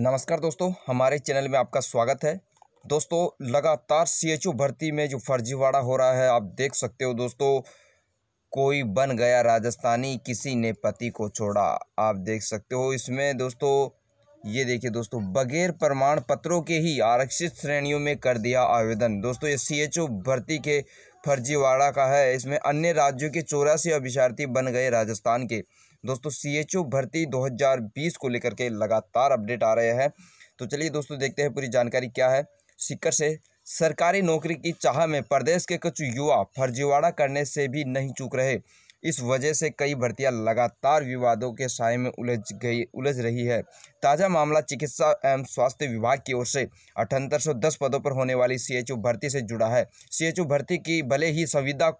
नमस्कार दोस्तों हमारे चैनल में आपका स्वागत है दोस्तों लगातार सीएचओ भर्ती में जो फर्जीवाड़ा हो रहा है आप देख सकते हो दोस्तों कोई बन गया राजस्थानी किसी ने पति को छोड़ा आप देख सकते हो इसमें दोस्तों ये देखिए दोस्तों बगैर प्रमाण पत्रों के ही आरक्षित श्रेणियों में कर दिया आवेदन दोस्तों ये ओ भर्ती के फर्जीवाड़ा का है इसमें अन्य राज्यों के चौरासी अभिशार्थी बन गए राजस्थान के दोस्तों ओ भर्ती 2020 को लेकर के लगातार अपडेट आ रहे हैं तो चलिए दोस्तों देखते हैं पूरी जानकारी क्या है सीकर से सरकारी नौकरी की चाह में प्रदेश के कुछ युवा फर्जीवाड़ा करने से भी नहीं चूक रहे इस वजह से कई भर्तियां लगातार विवादों के साय में उलझ गई उलझ रही है ताज़ा मामला चिकित्सा एवं स्वास्थ्य विभाग की ओर से अठहत्तर पदों पर होने वाली सीएचओ भर्ती से जुड़ा है सीएचओ भर्ती की भले ही संविदा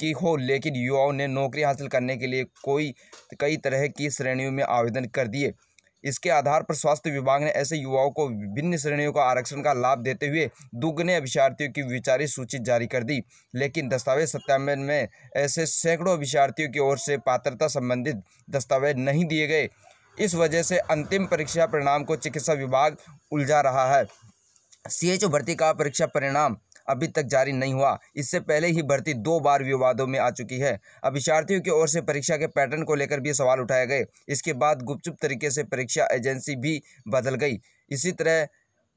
की हो लेकिन युवाओं ने नौकरी हासिल करने के लिए कोई कई तरह की श्रेणियों में आवेदन कर दिए इसके आधार पर स्वास्थ्य विभाग ने ऐसे युवाओं को विभिन्न श्रेणियों का आरक्षण का लाभ देते हुए दुगने अभिशार्थियों की विचारित सूची जारी कर दी लेकिन दस्तावेज सत्यापन में ऐसे सैकड़ों अभिशार्थियों की ओर से पात्रता संबंधित दस्तावेज नहीं दिए गए इस वजह से अंतिम परीक्षा परिणाम को चिकित्सा विभाग उलझा रहा है सीएचओ भर्ती का परीक्षा परिणाम अभी तक जारी नहीं हुआ इससे पहले ही भर्ती दो बार विवादों में आ चुकी है अभिषार्थियों की ओर से परीक्षा के पैटर्न को लेकर भी सवाल उठाए गए इसके बाद गुपचुप तरीके से परीक्षा एजेंसी भी बदल गई इसी तरह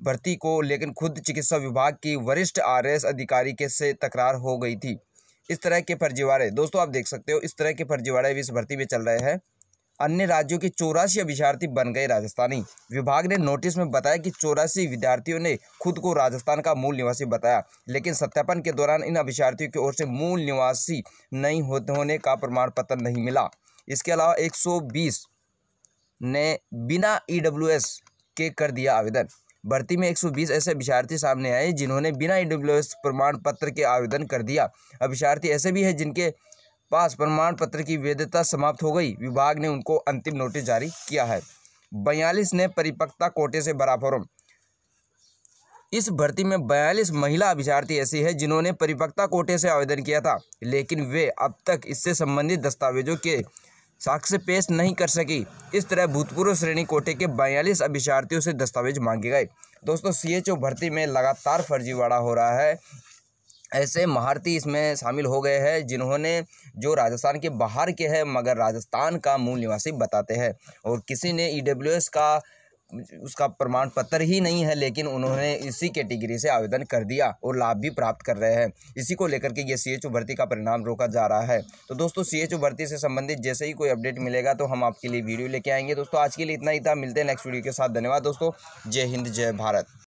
भर्ती को लेकिन खुद चिकित्सा विभाग की वरिष्ठ आर अधिकारी के से तकरार हो गई थी इस तरह के फर्जीवाड़े दोस्तों आप देख सकते हो इस तरह के फर्जीवाड़े भी इस भर्ती में चल रहे हैं अन्य राज्यों के चौरासी अभिशार्थी बन गए राजस्थानी विभाग ने नोटिस में बताया कि चौरासी विद्यार्थियों ने खुद को राजस्थान का मूल निवासी बताया लेकिन सत्यापन के दौरान इन अभ्यार्थियों की ओर से मूल निवासी नहीं होने का प्रमाण पत्र नहीं मिला इसके अलावा 120 ने बिना ई e के कर दिया आवेदन भर्ती में 120 ऐसे अभ्यार्थी सामने आए जिन्होंने बिना ई e प्रमाण पत्र के आवेदन कर दिया अभ्यार्थी ऐसे भी हैं जिनके पास प्रमाण पत्र की वैधता समाप्त हो गई विभाग ने उनको अंतिम नोटिस जारी किया है बयालीस ने परिपक्वता कोटे से भरा फॉर्म इस भर्ती में बयालीस महिला अभ्यर्थी ऐसी है जिन्होंने परिपक्वता कोटे से आवेदन किया था लेकिन वे अब तक इससे संबंधित दस्तावेजों के साक्ष्य पेश नहीं कर सकी इस तरह भूतपूर्व श्रेणी कोटे के बयालीस अभ्यर्थियों से दस्तावेज मांगे गए दोस्तों सीएचओ भर्ती में लगातार फर्जीवाड़ा हो रहा है ऐसे महारती इसमें शामिल हो गए हैं जिन्होंने जो राजस्थान के बाहर के हैं मगर राजस्थान का मूल निवासी बताते हैं और किसी ने ई e का उसका प्रमाण पत्र ही नहीं है लेकिन उन्होंने इसी कैटेगरी से आवेदन कर दिया और लाभ भी प्राप्त कर रहे हैं इसी को लेकर के ये सी भर्ती का परिणाम रोका जा रहा है तो दोस्तों सी भर्ती से संबंधित जैसे ही कोई अपडेट मिलेगा तो हम आपके लिए वीडियो लेके आएंगे दोस्तों आज के लिए इतना ही था मिलते हैं नेक्स्ट वीडियो के साथ धन्यवाद दोस्तों जय हिंद जय भारत